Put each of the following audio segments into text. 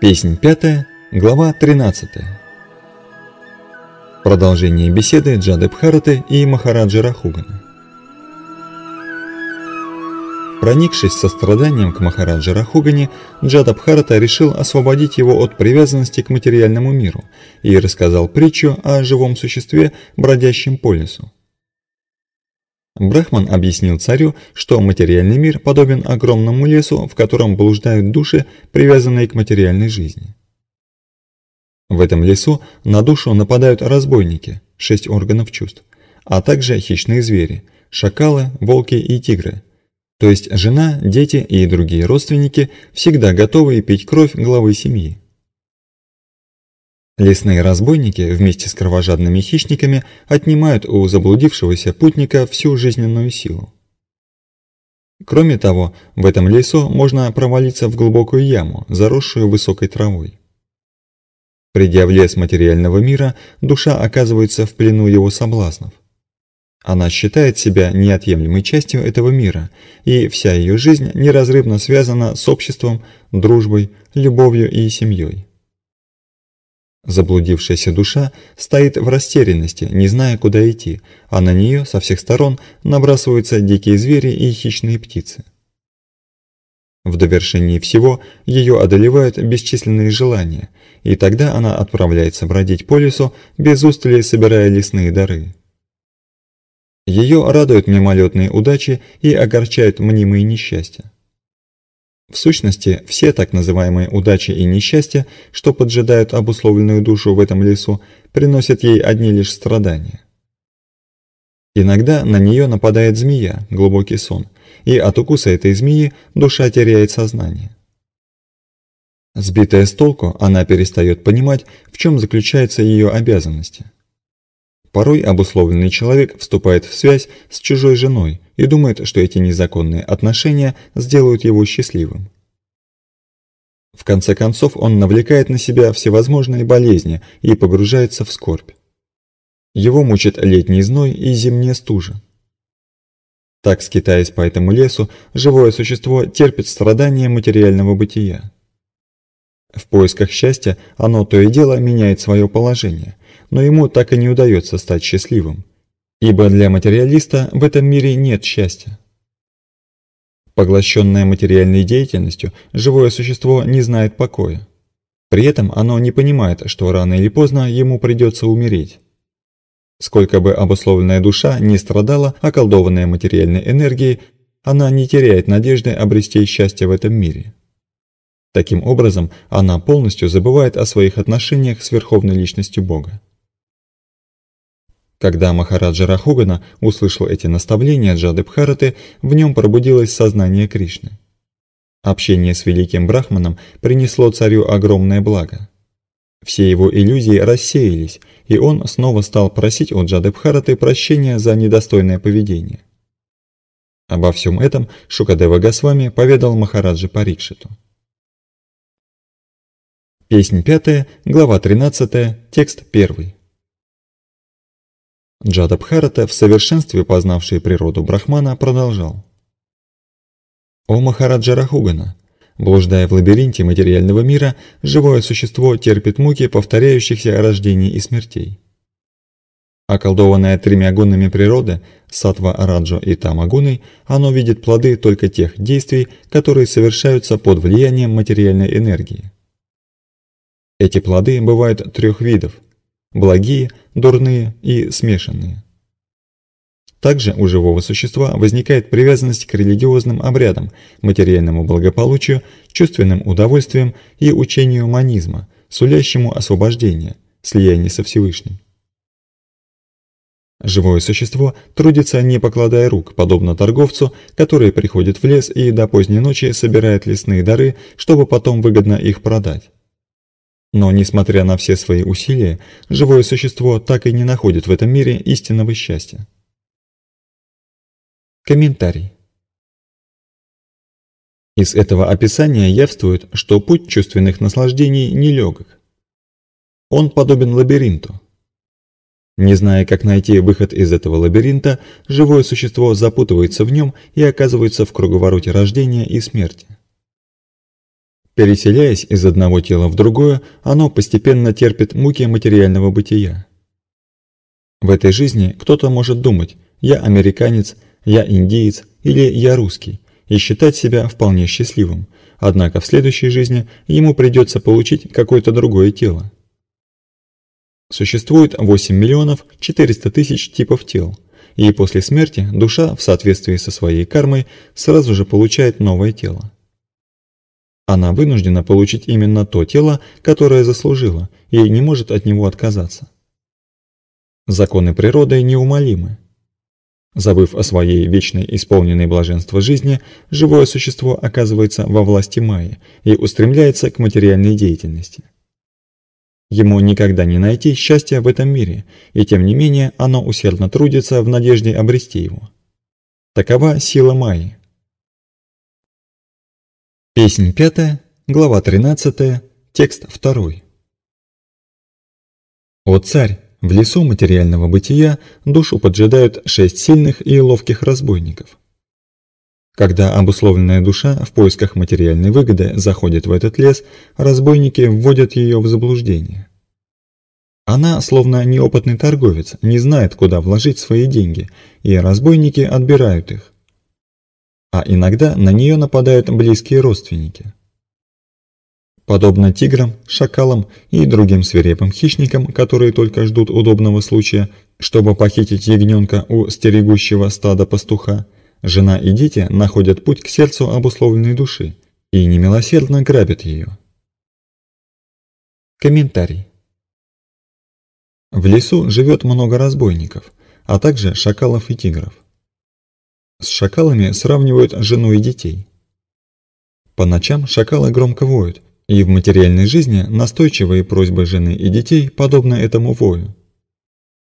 Песнь 5, глава 13. Продолжение беседы Джады Бхараты и Махараджи Рахугана. Проникшись состраданием к Махараджи Рахугане, Джада Бхарата решил освободить его от привязанности к материальному миру и рассказал притчу о живом существе, бродящем по лесу. Брахман объяснил царю, что материальный мир подобен огромному лесу, в котором блуждают души, привязанные к материальной жизни. В этом лесу на душу нападают разбойники, шесть органов чувств, а также хищные звери, шакалы, волки и тигры. То есть жена, дети и другие родственники всегда готовы пить кровь главы семьи. Лесные разбойники вместе с кровожадными хищниками отнимают у заблудившегося путника всю жизненную силу. Кроме того, в этом лесу можно провалиться в глубокую яму, заросшую высокой травой. Придя в лес материального мира, душа оказывается в плену его соблазнов. Она считает себя неотъемлемой частью этого мира, и вся ее жизнь неразрывно связана с обществом, дружбой, любовью и семьей. Заблудившаяся душа стоит в растерянности, не зная, куда идти, а на нее со всех сторон набрасываются дикие звери и хищные птицы. В довершении всего ее одолевают бесчисленные желания, и тогда она отправляется бродить по лесу, без устали собирая лесные дары. Ее радуют мимолетные удачи и огорчают мнимые несчастья. В сущности, все так называемые удачи и несчастья, что поджидают обусловленную душу в этом лесу, приносят ей одни лишь страдания. Иногда на нее нападает змея, глубокий сон, и от укуса этой змеи душа теряет сознание. Сбитая с толку, она перестает понимать, в чем заключаются ее обязанности. Порой обусловленный человек вступает в связь с чужой женой, и думает, что эти незаконные отношения сделают его счастливым. В конце концов он навлекает на себя всевозможные болезни и погружается в скорбь. Его мучит летний зной и зимняя стужа. Так, скитаясь по этому лесу, живое существо терпит страдания материального бытия. В поисках счастья оно то и дело меняет свое положение, но ему так и не удается стать счастливым, ибо для материалиста в этом мире нет счастья. Поглощенное материальной деятельностью, живое существо не знает покоя. При этом оно не понимает, что рано или поздно ему придется умереть. Сколько бы обусловленная душа не страдала, околдованная материальной энергией, она не теряет надежды обрести счастье в этом мире. Таким образом, она полностью забывает о своих отношениях с Верховной Личностью Бога. Когда Махараджа Рахугана услышал эти наставления Джады Бхараты, в нем пробудилось сознание Кришны. Общение с великим Брахманом принесло царю огромное благо. Все его иллюзии рассеялись, и он снова стал просить у Джады Бхараты прощения за недостойное поведение. Обо всем этом Шукадева Госвами поведал Махараджи Парикшиту. Песнь 5, глава тринадцатая, текст первый. Джатабхарата в совершенстве познавший природу Брахмана, продолжал. О Махараджа Рахугана! Блуждая в лабиринте материального мира, живое существо терпит муки повторяющихся рождений и смертей. Околдованное тремя гунами природы, сатва, раджо и тамагуной, оно видит плоды только тех действий, которые совершаются под влиянием материальной энергии. Эти плоды бывают трех видов – благие, дурные и смешанные. Также у живого существа возникает привязанность к религиозным обрядам, материальному благополучию, чувственным удовольствиям и учению манизма, сулящему освобождение, слияние со Всевышним. Живое существо трудится, не покладая рук, подобно торговцу, который приходит в лес и до поздней ночи собирает лесные дары, чтобы потом выгодно их продать. Но, несмотря на все свои усилия, живое существо так и не находит в этом мире истинного счастья. Комментарий. Из этого описания явствует, что путь чувственных наслаждений нелегок. Он подобен лабиринту. Не зная, как найти выход из этого лабиринта, живое существо запутывается в нем и оказывается в круговороте рождения и смерти. Переселяясь из одного тела в другое, оно постепенно терпит муки материального бытия. В этой жизни кто-то может думать «я американец», «я индиец» или «я русский» и считать себя вполне счастливым, однако в следующей жизни ему придется получить какое-то другое тело. Существует 8 миллионов 400 тысяч типов тел, и после смерти душа в соответствии со своей кармой сразу же получает новое тело. Она вынуждена получить именно то тело, которое заслужила, и не может от него отказаться. Законы природы неумолимы. Забыв о своей вечной исполненной блаженства жизни, живое существо оказывается во власти Майи и устремляется к материальной деятельности. Ему никогда не найти счастья в этом мире, и тем не менее оно усердно трудится в надежде обрести его. Такова сила Майи. Песнь 5, глава тринадцатая, текст второй. «О царь! В лесу материального бытия душу поджидают шесть сильных и ловких разбойников. Когда обусловленная душа в поисках материальной выгоды заходит в этот лес, разбойники вводят ее в заблуждение. Она, словно неопытный торговец, не знает, куда вложить свои деньги, и разбойники отбирают их а иногда на нее нападают близкие родственники. Подобно тиграм, шакалам и другим свирепым хищникам, которые только ждут удобного случая, чтобы похитить ягненка у стерегущего стада пастуха, жена и дети находят путь к сердцу обусловленной души и немилосердно грабят ее. Комментарий. В лесу живет много разбойников, а также шакалов и тигров. С шакалами сравнивают жену и детей. По ночам шакалы громко воют, и в материальной жизни настойчивые просьбы жены и детей подобны этому вою.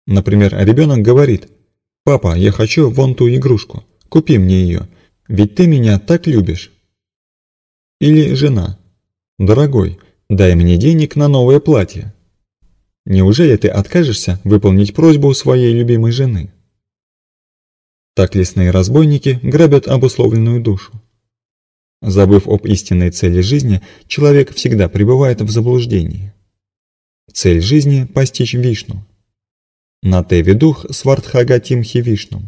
Например, ребенок говорит «Папа, я хочу вон ту игрушку, купи мне ее, ведь ты меня так любишь». Или жена «Дорогой, дай мне денег на новое платье». Неужели ты откажешься выполнить просьбу своей любимой жены? Так лесные разбойники грабят обусловленную душу. Забыв об истинной цели жизни, человек всегда пребывает в заблуждении. Цель жизни – постичь Вишну. На теви дух свартхагатимхи Вишну.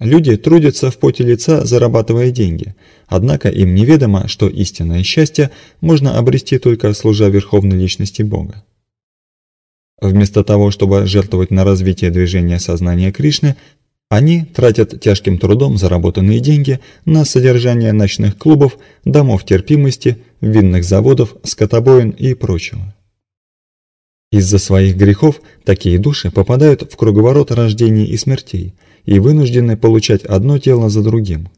Люди трудятся в поте лица, зарабатывая деньги, однако им неведомо, что истинное счастье можно обрести только служа Верховной Личности Бога. Вместо того, чтобы жертвовать на развитие движения сознания Кришны, они тратят тяжким трудом заработанные деньги на содержание ночных клубов, домов терпимости, винных заводов, скотобоин и прочего. Из-за своих грехов такие души попадают в круговорот рождений и смертей и вынуждены получать одно тело за другим.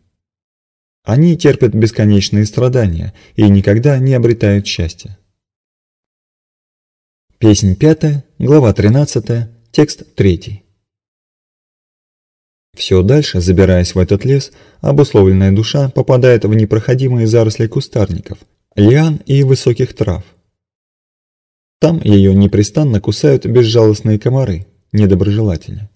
Они терпят бесконечные страдания и никогда не обретают счастья. Песнь 5, глава тринадцатая, текст третий. Все дальше, забираясь в этот лес, обусловленная душа попадает в непроходимые заросли кустарников, лиан и высоких трав. Там ее непрестанно кусают безжалостные комары, недоброжелатели.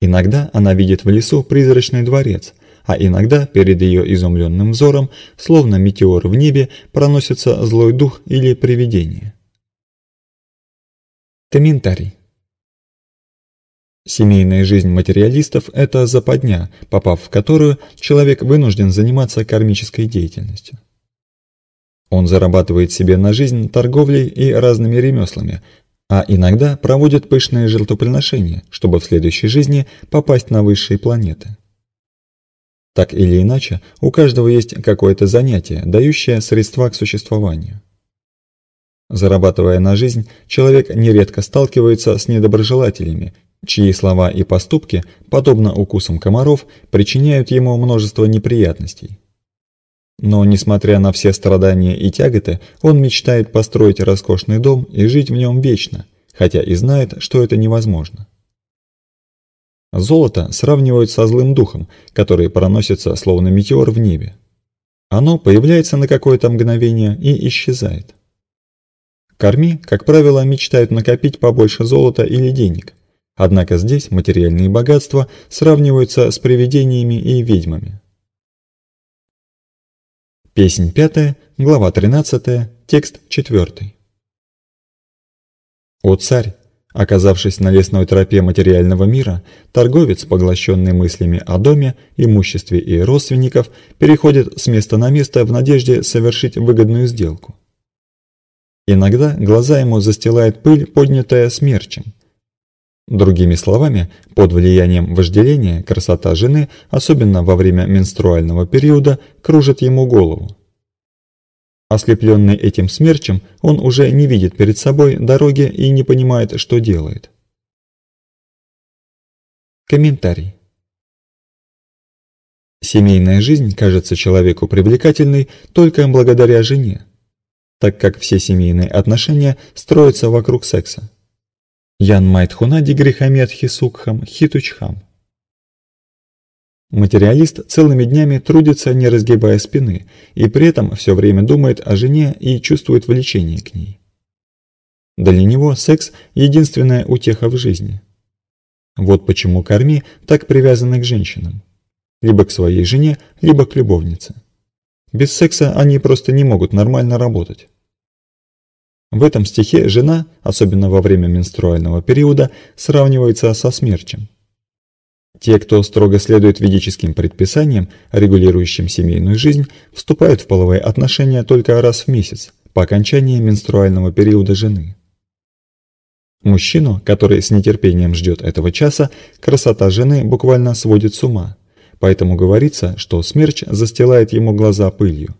Иногда она видит в лесу призрачный дворец, а иногда перед ее изумленным взором, словно метеор в небе, проносится злой дух или привидение. Комментарий. Семейная жизнь материалистов – это западня, попав в которую человек вынужден заниматься кармической деятельностью. Он зарабатывает себе на жизнь торговлей и разными ремеслами, а иногда проводит пышные жертвоприношения, чтобы в следующей жизни попасть на высшие планеты. Так или иначе, у каждого есть какое-то занятие, дающее средства к существованию. Зарабатывая на жизнь, человек нередко сталкивается с недоброжелателями, чьи слова и поступки, подобно укусам комаров, причиняют ему множество неприятностей. Но, несмотря на все страдания и тяготы, он мечтает построить роскошный дом и жить в нем вечно, хотя и знает, что это невозможно. Золото сравнивают со злым духом, который проносится словно метеор в небе. Оно появляется на какое-то мгновение и исчезает. Корми, как правило, мечтают накопить побольше золота или денег. Однако здесь материальные богатства сравниваются с привидениями и ведьмами. Песнь 5, глава тринадцатая, текст 4. «О царь, Оказавшись на лесной тропе материального мира, торговец, поглощенный мыслями о доме, имуществе и родственников, переходит с места на место в надежде совершить выгодную сделку. Иногда глаза ему застилает пыль, поднятая смерчем. Другими словами, под влиянием вожделения красота жены, особенно во время менструального периода, кружит ему голову. Ослепленный этим смерчем, он уже не видит перед собой дороги и не понимает, что делает. Комментарий. Семейная жизнь кажется человеку привлекательной только благодаря жене так как все семейные отношения строятся вокруг секса. Ян Майтхунади Грихамед сукхам Хитучхам. Материалист целыми днями трудится, не разгибая спины, и при этом все время думает о жене и чувствует влечение к ней. Для него секс – единственная утеха в жизни. Вот почему корми так привязаны к женщинам. Либо к своей жене, либо к любовнице. Без секса они просто не могут нормально работать. В этом стихе жена, особенно во время менструального периода, сравнивается со смерчем. Те, кто строго следует ведическим предписаниям, регулирующим семейную жизнь, вступают в половые отношения только раз в месяц, по окончании менструального периода жены. Мужчину, который с нетерпением ждет этого часа, красота жены буквально сводит с ума поэтому говорится, что смерч застилает ему глаза пылью.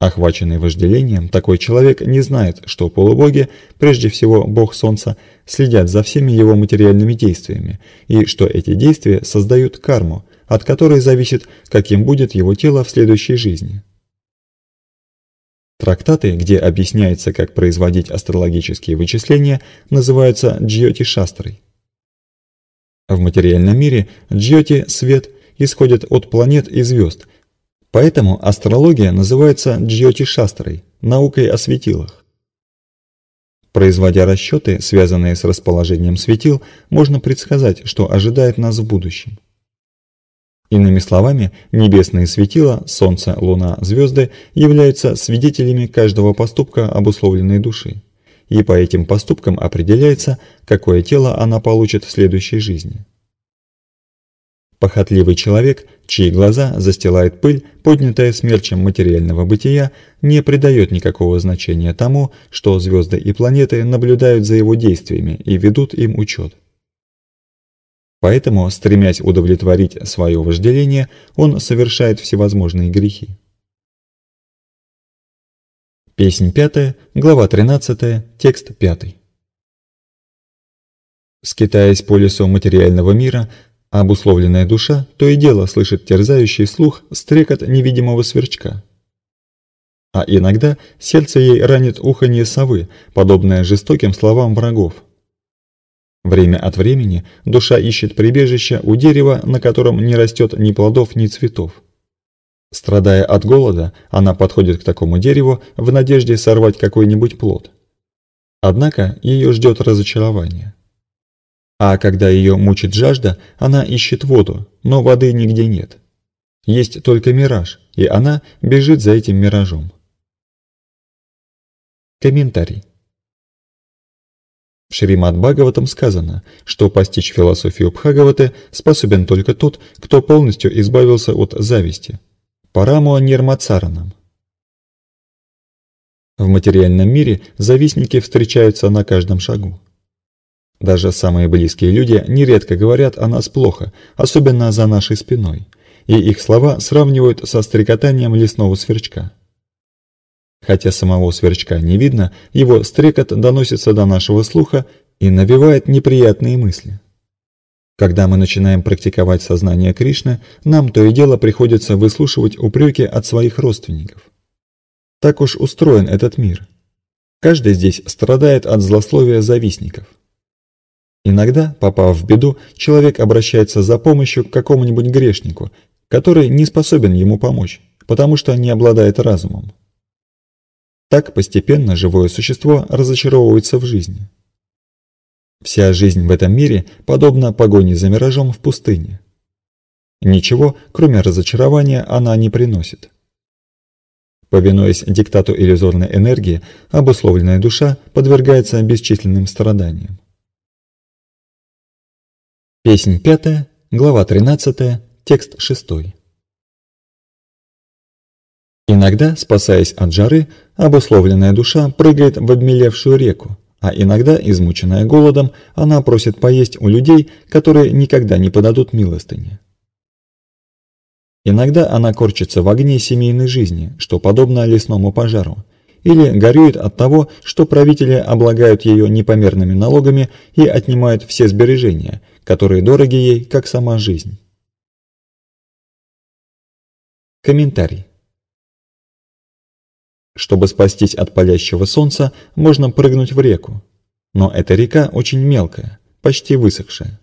Охваченный вожделением, такой человек не знает, что полубоги, прежде всего бог солнца, следят за всеми его материальными действиями, и что эти действия создают карму, от которой зависит, каким будет его тело в следующей жизни. Трактаты, где объясняется, как производить астрологические вычисления, называются джьоти-шастрой. В материальном мире джьоти – свет – исходят от планет и звезд. Поэтому астрология называется джиотишастрой, наукой о светилах. Производя расчеты, связанные с расположением светил, можно предсказать, что ожидает нас в будущем. Иными словами, небесные светила, солнце, луна, звезды являются свидетелями каждого поступка обусловленной души. И по этим поступкам определяется, какое тело она получит в следующей жизни. Похотливый человек, чьи глаза застилает пыль, поднятая смерчем материального бытия, не придает никакого значения тому, что звезды и планеты наблюдают за его действиями и ведут им учет. Поэтому, стремясь удовлетворить свое вожделение, он совершает всевозможные грехи. Песнь 5, глава тринадцатая, текст пятый. Скитаясь по лесу материального мира, Обусловленная душа то и дело слышит терзающий слух стрекот невидимого сверчка. А иногда сердце ей ранит уханье совы, подобное жестоким словам врагов. Время от времени душа ищет прибежище у дерева, на котором не растет ни плодов, ни цветов. Страдая от голода, она подходит к такому дереву в надежде сорвать какой-нибудь плод. Однако ее ждет разочарование. А когда ее мучит жажда, она ищет воду, но воды нигде нет. Есть только мираж, и она бежит за этим миражом. Комментарий. В Шримад Бхагаватам сказано, что постичь философию Бхагаваты способен только тот, кто полностью избавился от зависти. Парамуа Нирмацаранам. В материальном мире завистники встречаются на каждом шагу. Даже самые близкие люди нередко говорят о нас плохо, особенно за нашей спиной, и их слова сравнивают со стрекотанием лесного сверчка. Хотя самого сверчка не видно, его стрекот доносится до нашего слуха и навевает неприятные мысли. Когда мы начинаем практиковать сознание Кришны, нам то и дело приходится выслушивать упреки от своих родственников. Так уж устроен этот мир. Каждый здесь страдает от злословия завистников. Иногда, попав в беду, человек обращается за помощью к какому-нибудь грешнику, который не способен ему помочь, потому что не обладает разумом. Так постепенно живое существо разочаровывается в жизни. Вся жизнь в этом мире подобна погоне за миражом в пустыне. Ничего, кроме разочарования, она не приносит. Повинуясь диктату иллюзорной энергии, обусловленная душа подвергается бесчисленным страданиям. Песнь 5, глава тринадцатая, текст шестой. Иногда, спасаясь от жары, обусловленная душа прыгает в обмелевшую реку, а иногда, измученная голодом, она просит поесть у людей, которые никогда не подадут милостыни. Иногда она корчится в огне семейной жизни, что подобно лесному пожару, или горюет от того, что правители облагают ее непомерными налогами и отнимают все сбережения – которые дороги ей, как сама жизнь. Комментарий. Чтобы спастись от палящего солнца, можно прыгнуть в реку. Но эта река очень мелкая, почти высохшая.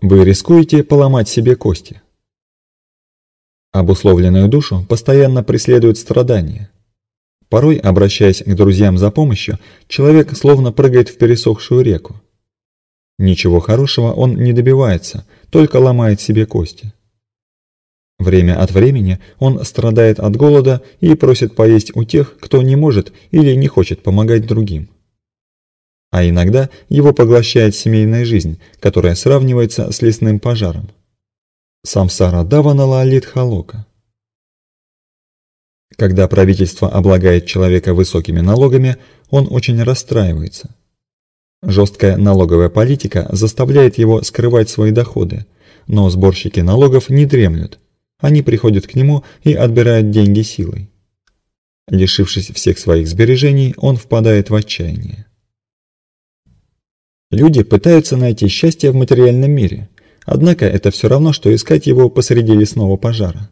Вы рискуете поломать себе кости. Обусловленную душу постоянно преследуют страдания. Порой, обращаясь к друзьям за помощью, человек словно прыгает в пересохшую реку. Ничего хорошего он не добивается, только ломает себе кости. Время от времени он страдает от голода и просит поесть у тех, кто не может или не хочет помогать другим. А иногда его поглощает семейная жизнь, которая сравнивается с лесным пожаром. Самсара Даванала Литхалока. Когда правительство облагает человека высокими налогами, он очень расстраивается. Жесткая налоговая политика заставляет его скрывать свои доходы, но сборщики налогов не дремлют. Они приходят к нему и отбирают деньги силой. Лишившись всех своих сбережений, он впадает в отчаяние. Люди пытаются найти счастье в материальном мире, однако это все равно, что искать его посреди лесного пожара.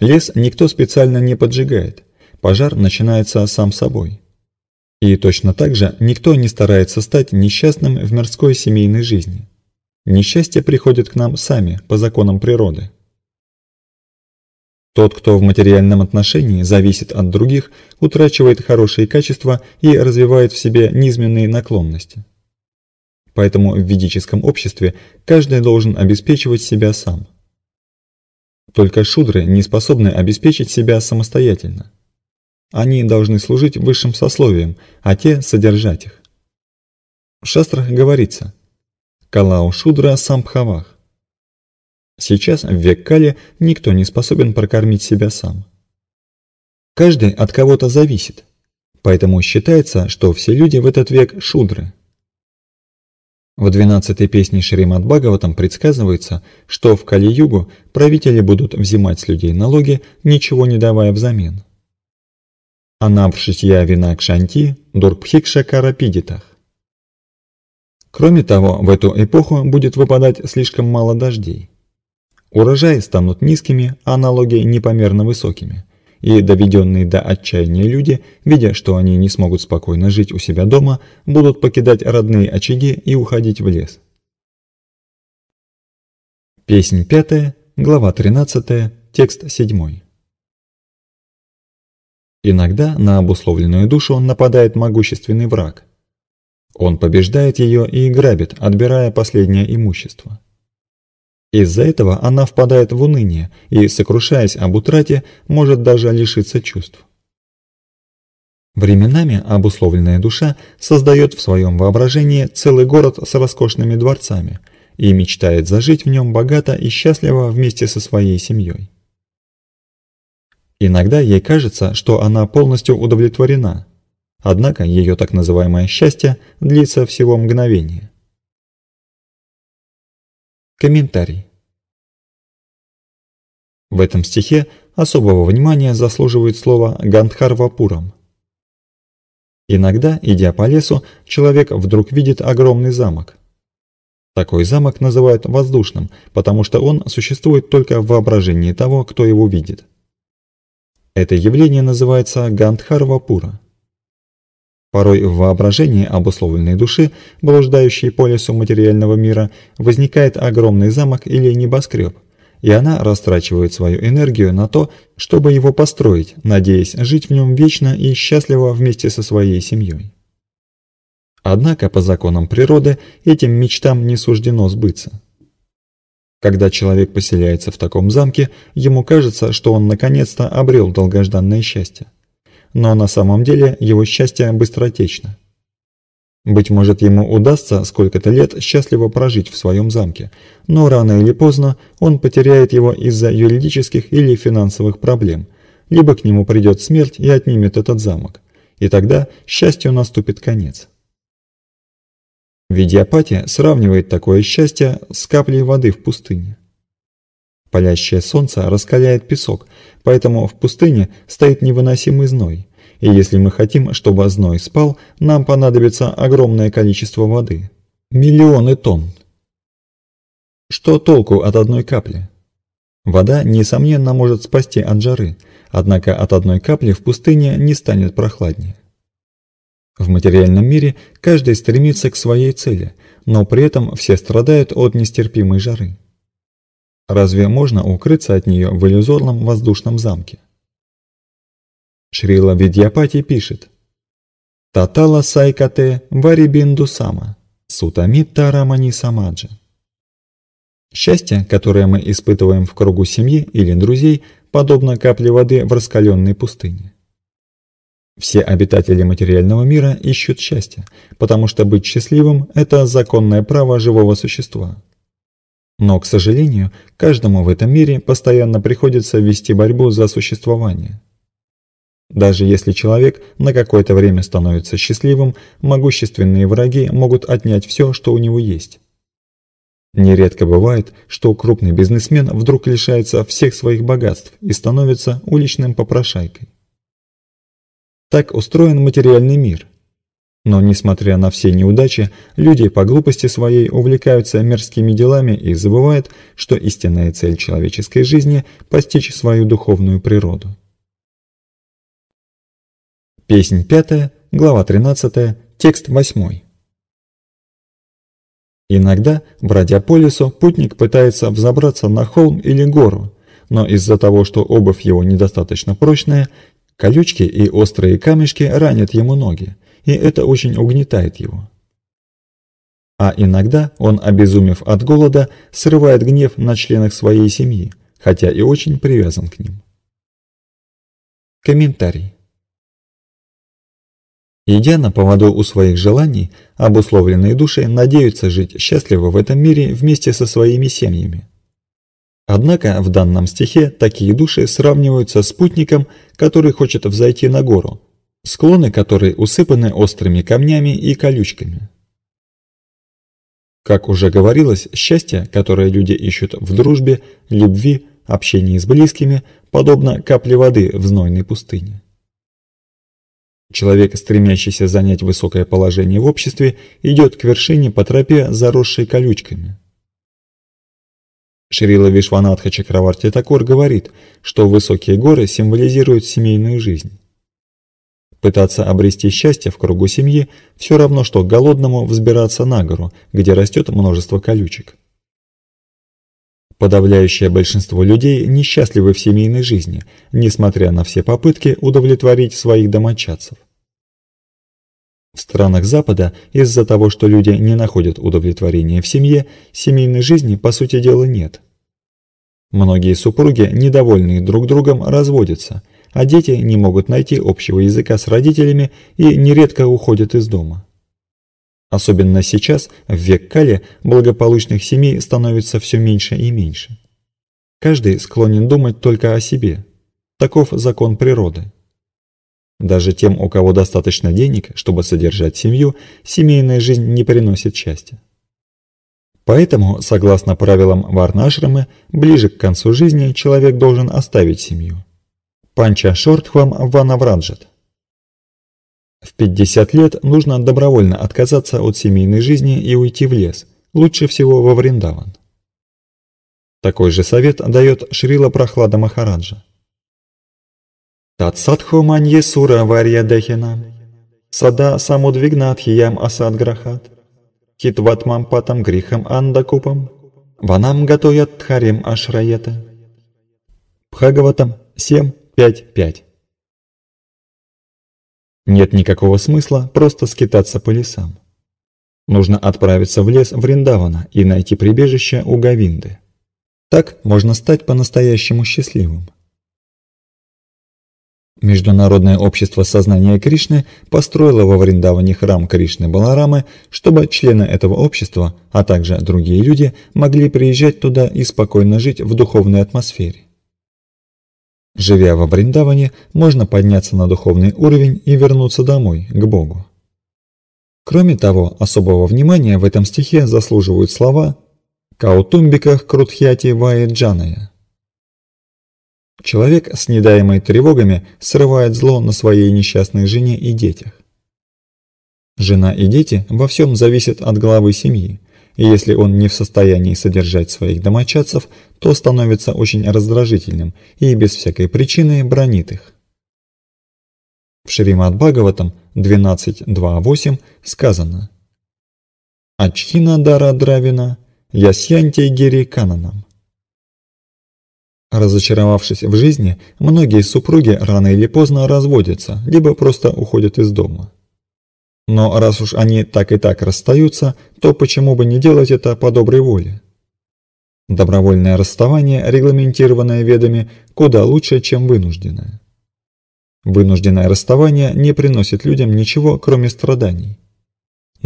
Лес никто специально не поджигает, пожар начинается сам собой. И точно так же никто не старается стать несчастным в мирской семейной жизни. Несчастье приходит к нам сами, по законам природы. Тот, кто в материальном отношении зависит от других, утрачивает хорошие качества и развивает в себе низменные наклонности. Поэтому в ведическом обществе каждый должен обеспечивать себя сам. Только шудры не способны обеспечить себя самостоятельно. Они должны служить высшим сословием, а те – содержать их. В шастрах говорится «Калау шудра самбхавах». Сейчас в век Кали никто не способен прокормить себя сам. Каждый от кого-то зависит, поэтому считается, что все люди в этот век – шудры. В 12-й песне Шримад Бхагаватам предсказывается, что в Кали-югу правители будут взимать с людей налоги, ничего не давая взамен. Анавшись я вина к Шанти, Дурбхикша рапидитах. Кроме того, в эту эпоху будет выпадать слишком мало дождей. Урожаи станут низкими, а налоги непомерно высокими. И доведенные до отчаяния люди, видя, что они не смогут спокойно жить у себя дома, будут покидать родные очаги и уходить в лес. Песнь пятая, глава тринадцатая, текст седьмой. Иногда на обусловленную душу нападает могущественный враг. Он побеждает ее и грабит, отбирая последнее имущество. Из-за этого она впадает в уныние и, сокрушаясь об утрате, может даже лишиться чувств. Временами обусловленная душа создает в своем воображении целый город с роскошными дворцами и мечтает зажить в нем богато и счастливо вместе со своей семьей. Иногда ей кажется, что она полностью удовлетворена. Однако ее так называемое счастье длится всего мгновение. Комментарий. В этом стихе особого внимания заслуживает слово «гандхарвапурам». Иногда, идя по лесу, человек вдруг видит огромный замок. Такой замок называют воздушным, потому что он существует только в воображении того, кто его видит. Это явление называется Гандхарвапура. Порой в воображении обусловленной души, блуждающей по лесу материального мира, возникает огромный замок или небоскреб, и она растрачивает свою энергию на то, чтобы его построить, надеясь жить в нем вечно и счастливо вместе со своей семьей. Однако по законам природы этим мечтам не суждено сбыться. Когда человек поселяется в таком замке, ему кажется, что он наконец-то обрел долгожданное счастье. Но на самом деле его счастье быстротечно. Быть может, ему удастся сколько-то лет счастливо прожить в своем замке, но рано или поздно он потеряет его из-за юридических или финансовых проблем, либо к нему придет смерть и отнимет этот замок. И тогда счастью наступит конец. Видиапатия сравнивает такое счастье с каплей воды в пустыне. Палящее солнце раскаляет песок, поэтому в пустыне стоит невыносимый зной. И если мы хотим, чтобы зной спал, нам понадобится огромное количество воды. Миллионы тонн. Что толку от одной капли? Вода, несомненно, может спасти от жары, однако от одной капли в пустыне не станет прохладнее. В материальном мире каждый стремится к своей цели, но при этом все страдают от нестерпимой жары. Разве можно укрыться от нее в иллюзорном воздушном замке? Шрила Видьяпати пишет «Татала сайкате варибинду сама, сутамита рамани самаджа». Счастье, которое мы испытываем в кругу семьи или друзей, подобно капле воды в раскаленной пустыне. Все обитатели материального мира ищут счастья, потому что быть счастливым – это законное право живого существа. Но, к сожалению, каждому в этом мире постоянно приходится вести борьбу за существование. Даже если человек на какое-то время становится счастливым, могущественные враги могут отнять все, что у него есть. Нередко бывает, что крупный бизнесмен вдруг лишается всех своих богатств и становится уличным попрошайкой. Так устроен материальный мир. Но, несмотря на все неудачи, люди по глупости своей увлекаются мирскими делами и забывают, что истинная цель человеческой жизни – постичь свою духовную природу. Песнь 5, глава 13, текст 8. Иногда, бродя по лесу, путник пытается взобраться на холм или гору, но из-за того, что обувь его недостаточно прочная, Колючки и острые камешки ранят ему ноги, и это очень угнетает его. А иногда он, обезумев от голода, срывает гнев на членах своей семьи, хотя и очень привязан к ним. Комментарий. Идя на поводу у своих желаний, обусловленные души надеются жить счастливо в этом мире вместе со своими семьями. Однако в данном стихе такие души сравниваются с путником, который хочет взойти на гору, склоны которой усыпаны острыми камнями и колючками. Как уже говорилось, счастье, которое люди ищут в дружбе, любви, общении с близкими, подобно капле воды в знойной пустыне. Человек, стремящийся занять высокое положение в обществе, идет к вершине по тропе, заросшей колючками. Шрила Вишванатха Чакраварти Такур говорит, что высокие горы символизируют семейную жизнь. Пытаться обрести счастье в кругу семьи все равно, что голодному взбираться на гору, где растет множество колючек. Подавляющее большинство людей несчастливы в семейной жизни, несмотря на все попытки удовлетворить своих домочадцев. В странах Запада из-за того, что люди не находят удовлетворения в семье, семейной жизни по сути дела нет. Многие супруги, недовольные друг другом, разводятся, а дети не могут найти общего языка с родителями и нередко уходят из дома. Особенно сейчас, в век Кали, благополучных семей становится все меньше и меньше. Каждый склонен думать только о себе. Таков закон природы. Даже тем, у кого достаточно денег, чтобы содержать семью, семейная жизнь не приносит счастья. Поэтому, согласно правилам Варнашрамы, ближе к концу жизни человек должен оставить семью. Панча Шортхвам Ванавраджат. В 50 лет нужно добровольно отказаться от семейной жизни и уйти в лес, лучше всего во Вриндаван. Такой же совет дает Шрила Прохлада Махараджа. Тацатхо манье сура варья дехина. Сада самудвигнат хиям асад грахат. Хитватмам патам грихам андакупам. Ванам готовят тхарим ашраета. Бхагаватам 7.5.5 Нет никакого смысла просто скитаться по лесам. Нужно отправиться в лес Вриндавана и найти прибежище у Гавинды. Так можно стать по-настоящему счастливым. Международное общество сознания Кришны построило во Вриндаване храм Кришны Баларамы, чтобы члены этого общества, а также другие люди, могли приезжать туда и спокойно жить в духовной атмосфере. Живя во Вриндаване, можно подняться на духовный уровень и вернуться домой, к Богу. Кроме того, особого внимания в этом стихе заслуживают слова «Каутумбиках Крутхьяти Вае Человек с недаемой тревогами срывает зло на своей несчастной жене и детях. Жена и дети во всем зависят от главы семьи, и если он не в состоянии содержать своих домочадцев, то становится очень раздражительным и без всякой причины бронит их. В Шримад Бхагаватам 12.2.8 сказано «Ачхина дара дравина, ясьянте гири кананам». Разочаровавшись в жизни, многие супруги рано или поздно разводятся, либо просто уходят из дома. Но раз уж они так и так расстаются, то почему бы не делать это по доброй воле? Добровольное расставание, регламентированное ведами, куда лучше, чем вынужденное. Вынужденное расставание не приносит людям ничего, кроме страданий.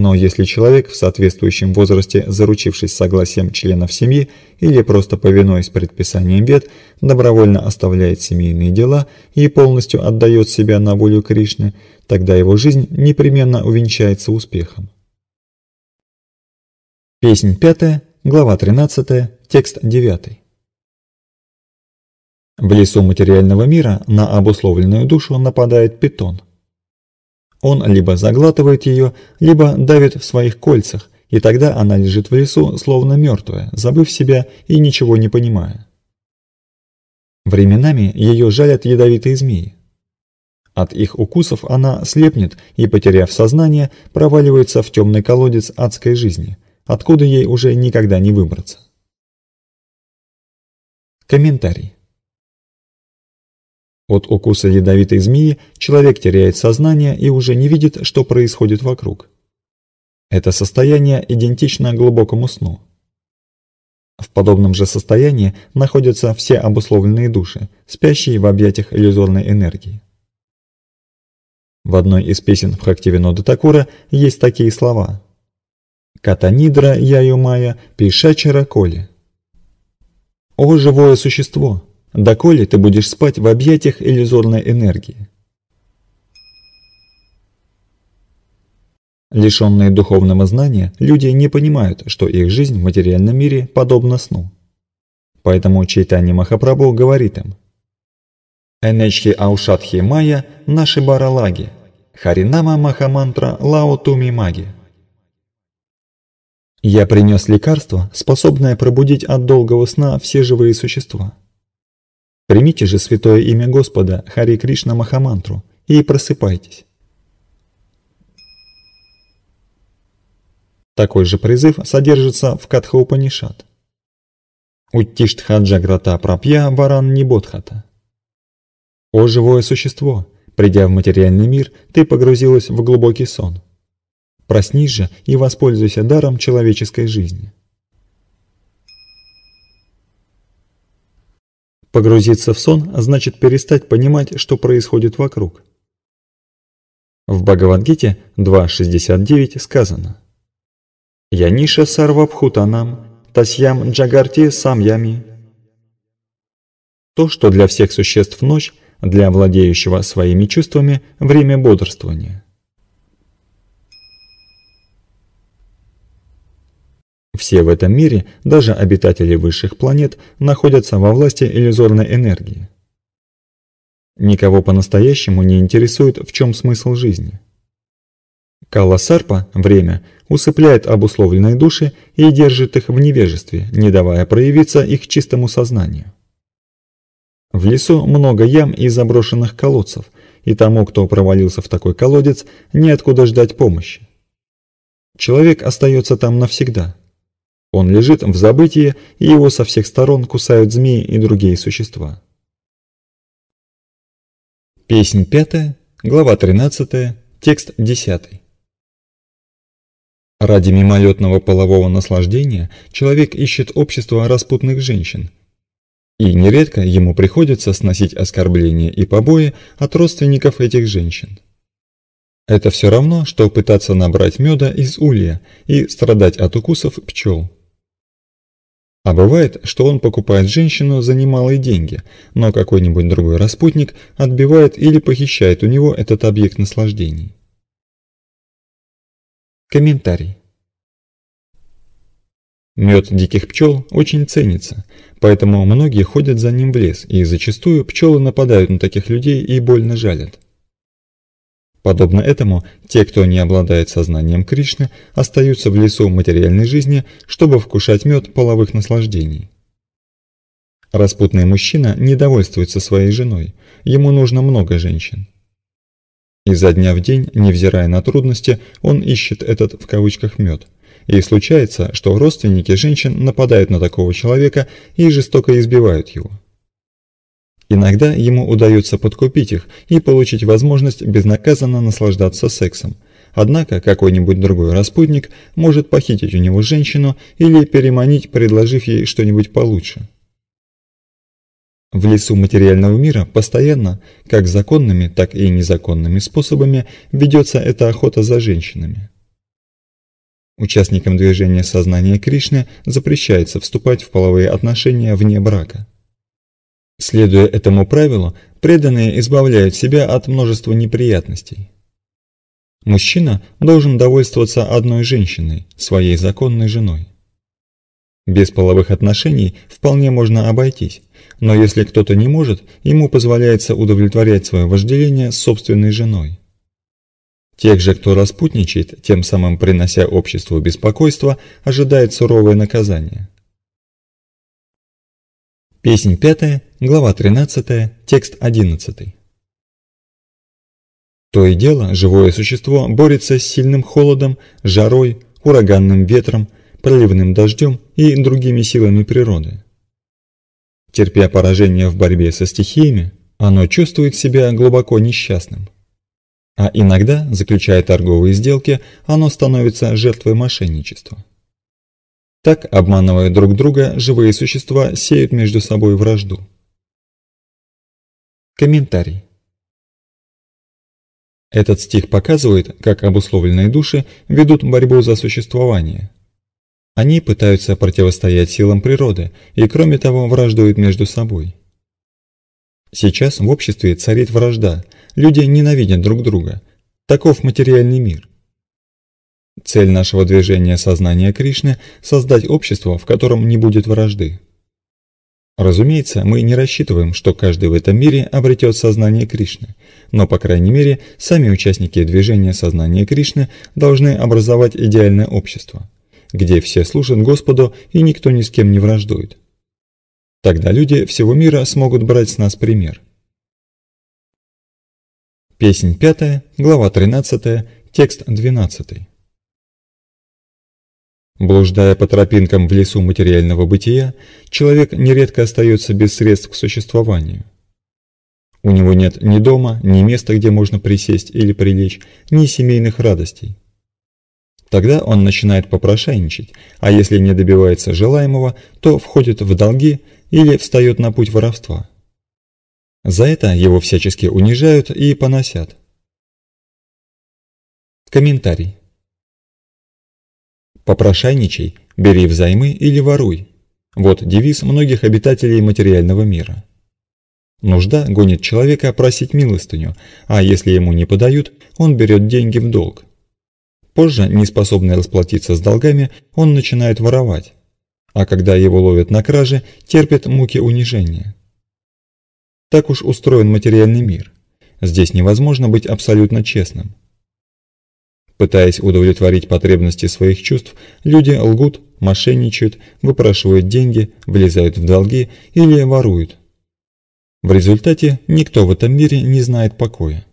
Но если человек в соответствующем возрасте, заручившись согласием членов семьи или просто повинуясь предписаниям вет, добровольно оставляет семейные дела и полностью отдает себя на волю Кришны, тогда его жизнь непременно увенчается успехом. Песнь 5, глава 13, текст 9. В лесу материального мира на обусловленную душу нападает питон – он либо заглатывает ее, либо давит в своих кольцах, и тогда она лежит в лесу, словно мертвая, забыв себя и ничего не понимая. Временами ее жалят ядовитые змеи. От их укусов она слепнет и, потеряв сознание, проваливается в темный колодец адской жизни, откуда ей уже никогда не выбраться. Комментарий. От укуса ядовитой змеи человек теряет сознание и уже не видит, что происходит вокруг. Это состояние идентично глубокому сну. В подобном же состоянии находятся все обусловленные души, спящие в объятиях иллюзорной энергии. В одной из песен Бхактивинода Такура есть такие слова «Катанидра яюмая мая коли». «О живое существо! Доколе ты будешь спать в объятиях иллюзорной энергии? Лишенные духовного знания, люди не понимают, что их жизнь в материальном мире подобна сну. Поэтому Чайтанья Махапрабху говорит им «Энечхи Аушатхи Майя наши баралаги, Харинама Махамантра Лао Туми Маги». Я принес лекарство, способное пробудить от долгого сна все живые существа. Примите же святое имя Господа, Хари Кришна Махамантру, и просыпайтесь. Такой же призыв содержится в Катхаупанишат. Уттиштхаджаграта прапья варан небодхата. О живое существо, придя в материальный мир, ты погрузилась в глубокий сон. Проснись же и воспользуйся даром человеческой жизни. Погрузиться в сон а значит перестать понимать, что происходит вокруг. В Бхагавангите 2.69 сказано «Яниша сарвабхутанам, тасьям джагарти самьями». То, что для всех существ ночь, для владеющего своими чувствами время бодрствования. Все в этом мире, даже обитатели высших планет, находятся во власти иллюзорной энергии. Никого по-настоящему не интересует, в чем смысл жизни. Каласарпа время, усыпляет обусловленные души и держит их в невежестве, не давая проявиться их чистому сознанию. В лесу много ям и заброшенных колодцев, и тому, кто провалился в такой колодец, неоткуда ждать помощи. Человек остается там навсегда – он лежит в забытии, и его со всех сторон кусают змеи и другие существа. Песнь 5, глава тринадцатая, текст десятый. Ради мимолетного полового наслаждения человек ищет общество распутных женщин. И нередко ему приходится сносить оскорбления и побои от родственников этих женщин. Это все равно, что пытаться набрать меда из улья и страдать от укусов пчел. А бывает, что он покупает женщину за немалые деньги, но какой-нибудь другой распутник отбивает или похищает у него этот объект наслаждений. Комментарий. Мед диких пчел очень ценится, поэтому многие ходят за ним в лес, и зачастую пчелы нападают на таких людей и больно жалят. Подобно этому, те, кто не обладает сознанием Кришны, остаются в лесу материальной жизни, чтобы вкушать мед половых наслаждений. Распутный мужчина не довольствуется своей женой, ему нужно много женщин. Изо дня в день, невзирая на трудности, он ищет этот в кавычках мед. И случается, что родственники женщин нападают на такого человека и жестоко избивают его. Иногда ему удается подкупить их и получить возможность безнаказанно наслаждаться сексом. Однако какой-нибудь другой распутник может похитить у него женщину или переманить, предложив ей что-нибудь получше. В лесу материального мира постоянно, как законными, так и незаконными способами, ведется эта охота за женщинами. Участникам движения сознания Кришны запрещается вступать в половые отношения вне брака. Следуя этому правилу, преданные избавляют себя от множества неприятностей. Мужчина должен довольствоваться одной женщиной, своей законной женой. Без половых отношений вполне можно обойтись, но если кто-то не может, ему позволяется удовлетворять свое вожделение собственной женой. Тех же, кто распутничает, тем самым принося обществу беспокойство, ожидает суровое наказание. Песнь пятая глава 13, текст 11. То и дело, живое существо борется с сильным холодом, жарой, ураганным ветром, проливным дождем и другими силами природы. Терпя поражение в борьбе со стихиями, оно чувствует себя глубоко несчастным. А иногда, заключая торговые сделки, оно становится жертвой мошенничества. Так, обманывая друг друга, живые существа сеют между собой вражду. Комментарий. Этот стих показывает, как обусловленные души ведут борьбу за существование. Они пытаются противостоять силам природы и, кроме того, враждуют между собой. Сейчас в обществе царит вражда, люди ненавидят друг друга. Таков материальный мир. Цель нашего движения сознания Кришны – создать общество, в котором не будет вражды. Разумеется, мы не рассчитываем, что каждый в этом мире обретет сознание Кришны, но, по крайней мере, сами участники движения сознания Кришны должны образовать идеальное общество, где все служат Господу и никто ни с кем не враждует. Тогда люди всего мира смогут брать с нас пример. Песнь 5, глава 13, текст 12. Блуждая по тропинкам в лесу материального бытия, человек нередко остается без средств к существованию. У него нет ни дома, ни места, где можно присесть или прилечь, ни семейных радостей. Тогда он начинает попрошайничать, а если не добивается желаемого, то входит в долги или встает на путь воровства. За это его всячески унижают и поносят. Комментарий. Попрошайничай, бери взаймы или воруй. Вот девиз многих обитателей материального мира. Нужда гонит человека просить милостыню, а если ему не подают, он берет деньги в долг. Позже, не способный расплатиться с долгами, он начинает воровать. А когда его ловят на краже, терпит муки унижения. Так уж устроен материальный мир. Здесь невозможно быть абсолютно честным. Пытаясь удовлетворить потребности своих чувств, люди лгут, мошенничают, выпрашивают деньги, влезают в долги или воруют. В результате никто в этом мире не знает покоя.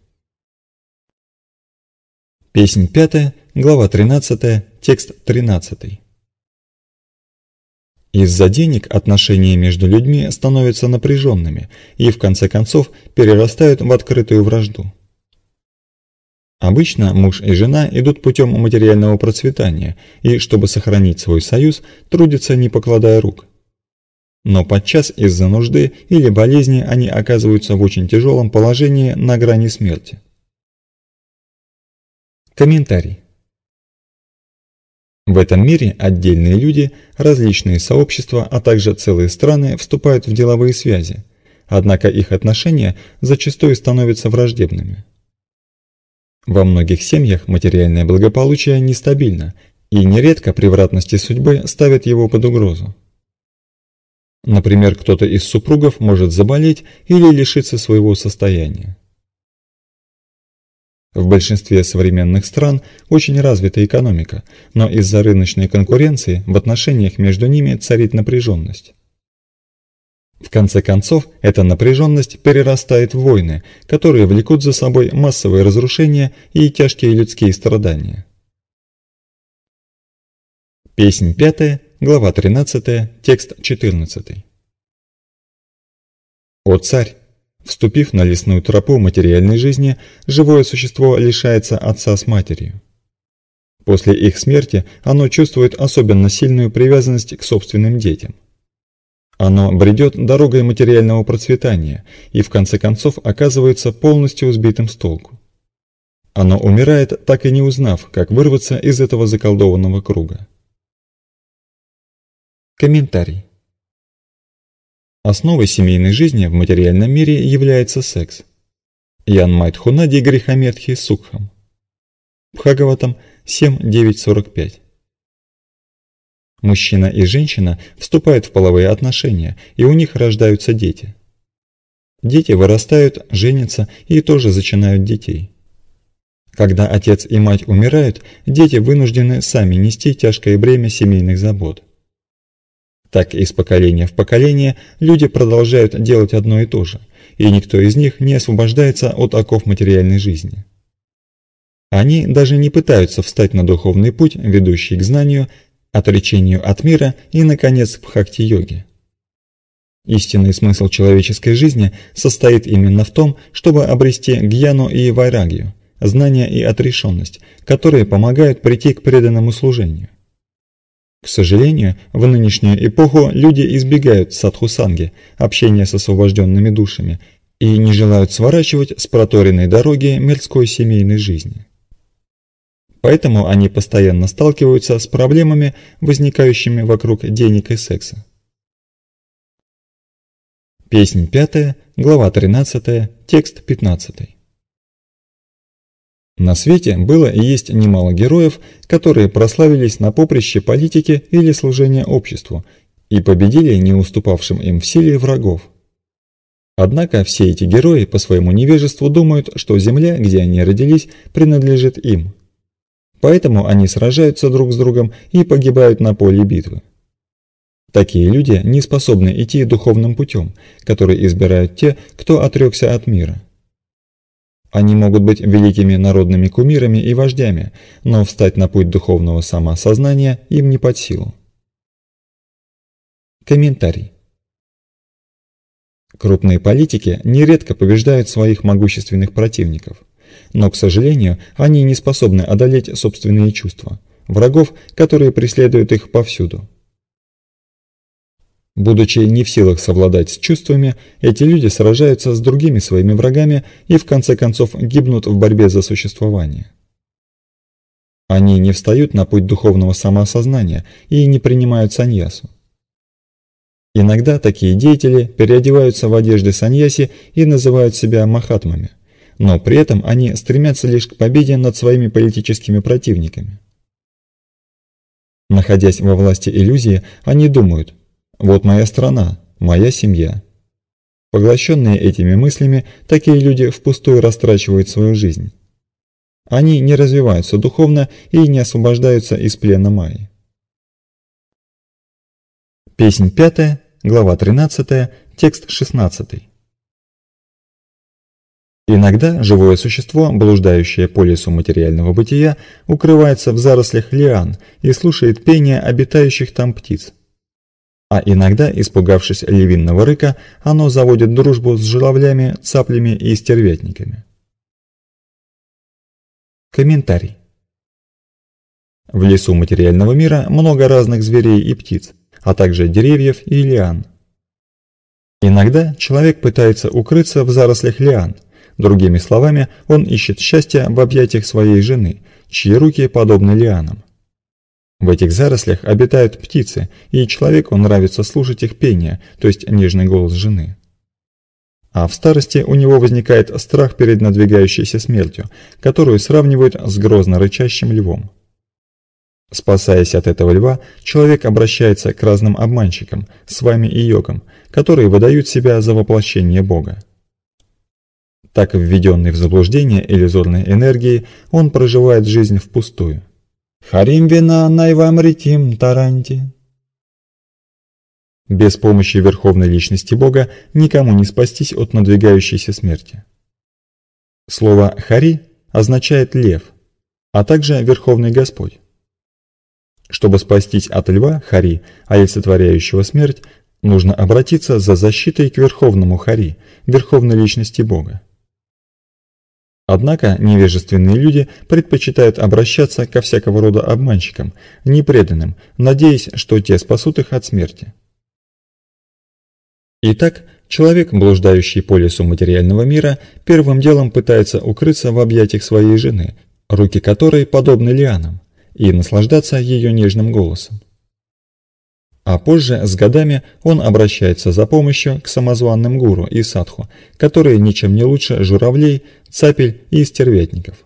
Песнь 5, глава 13, текст 13. Из-за денег отношения между людьми становятся напряженными и в конце концов перерастают в открытую вражду. Обычно муж и жена идут путем материального процветания и, чтобы сохранить свой союз, трудятся, не покладая рук. Но подчас из-за нужды или болезни они оказываются в очень тяжелом положении на грани смерти. Комментарий. В этом мире отдельные люди, различные сообщества, а также целые страны вступают в деловые связи, однако их отношения зачастую становятся враждебными. Во многих семьях материальное благополучие нестабильно, и нередко превратности судьбы ставят его под угрозу. Например, кто-то из супругов может заболеть или лишиться своего состояния. В большинстве современных стран очень развита экономика, но из-за рыночной конкуренции в отношениях между ними царит напряженность. В конце концов, эта напряженность перерастает в войны, которые влекут за собой массовые разрушения и тяжкие людские страдания. Песнь 5, глава 13, текст 14. «О царь! Вступив на лесную тропу материальной жизни, живое существо лишается отца с матерью. После их смерти оно чувствует особенно сильную привязанность к собственным детям – оно бредет дорогой материального процветания и в конце концов оказывается полностью сбитым с толку. Оно умирает, так и не узнав, как вырваться из этого заколдованного круга. Комментарий. Основой семейной жизни в материальном мире является секс. Ян Майтхунади Грихамертхи Сукхам. Бхагаватам 7.9.45 Мужчина и женщина вступают в половые отношения, и у них рождаются дети. Дети вырастают, женятся и тоже зачинают детей. Когда отец и мать умирают, дети вынуждены сами нести тяжкое бремя семейных забот. Так из поколения в поколение люди продолжают делать одно и то же, и никто из них не освобождается от оков материальной жизни. Они даже не пытаются встать на духовный путь, ведущий к знанию, отречению от мира и, наконец, бхакти-йоге. Истинный смысл человеческой жизни состоит именно в том, чтобы обрести гьяну и вайрагию, знания и отрешенность, которые помогают прийти к преданному служению. К сожалению, в нынешнюю эпоху люди избегают садхусанги, общения с освобожденными душами, и не желают сворачивать с проторенной дороги мирской семейной жизни. Поэтому они постоянно сталкиваются с проблемами, возникающими вокруг денег и секса. Песнь пятая, глава тринадцатая, текст пятнадцатый. На свете было и есть немало героев, которые прославились на поприще политики или служения обществу и победили не уступавшим им в силе врагов. Однако все эти герои по своему невежеству думают, что земля, где они родились, принадлежит им поэтому они сражаются друг с другом и погибают на поле битвы. Такие люди не способны идти духовным путем, который избирают те, кто отрекся от мира. Они могут быть великими народными кумирами и вождями, но встать на путь духовного самосознания им не под силу. Комментарий. Крупные политики нередко побеждают своих могущественных противников но, к сожалению, они не способны одолеть собственные чувства, врагов, которые преследуют их повсюду. Будучи не в силах совладать с чувствами, эти люди сражаются с другими своими врагами и в конце концов гибнут в борьбе за существование. Они не встают на путь духовного самоосознания и не принимают саньясу. Иногда такие деятели переодеваются в одежды саньяси и называют себя махатмами – но при этом они стремятся лишь к победе над своими политическими противниками. Находясь во власти иллюзии, они думают «Вот моя страна, моя семья». Поглощенные этими мыслями, такие люди впустую растрачивают свою жизнь. Они не развиваются духовно и не освобождаются из плена Майи. Песнь 5, глава 13, текст 16. Иногда живое существо, блуждающее по лесу материального бытия, укрывается в зарослях лиан и слушает пение обитающих там птиц. А иногда, испугавшись львиного рыка, оно заводит дружбу с журавлями, цаплями и стервятниками. Комментарий. В лесу материального мира много разных зверей и птиц, а также деревьев и лиан. Иногда человек пытается укрыться в зарослях лиан – Другими словами, он ищет счастья в объятиях своей жены, чьи руки подобны лианам. В этих зарослях обитают птицы, и человеку нравится слушать их пение, то есть нежный голос жены. А в старости у него возникает страх перед надвигающейся смертью, которую сравнивают с грозно рычащим львом. Спасаясь от этого льва, человек обращается к разным обманщикам, с вами и йогам, которые выдают себя за воплощение Бога. Так и введенный в заблуждение иллюзорной энергии он проживает жизнь впустую. «Харим вина найвам таранти». Без помощи Верховной Личности Бога никому не спастись от надвигающейся смерти. Слово «хари» означает «лев», а также «верховный Господь». Чтобы спастись от льва, хари, а олицетворяющего смерть, нужно обратиться за защитой к верховному хари, верховной личности Бога. Однако невежественные люди предпочитают обращаться ко всякого рода обманщикам, непреданным, надеясь, что те спасут их от смерти. Итак, человек, блуждающий по лесу материального мира, первым делом пытается укрыться в объятиях своей жены, руки которой подобны лианам, и наслаждаться ее нежным голосом. А позже, с годами, он обращается за помощью к самозванным гуру и садху, которые ничем не лучше журавлей, цапель и стервятников.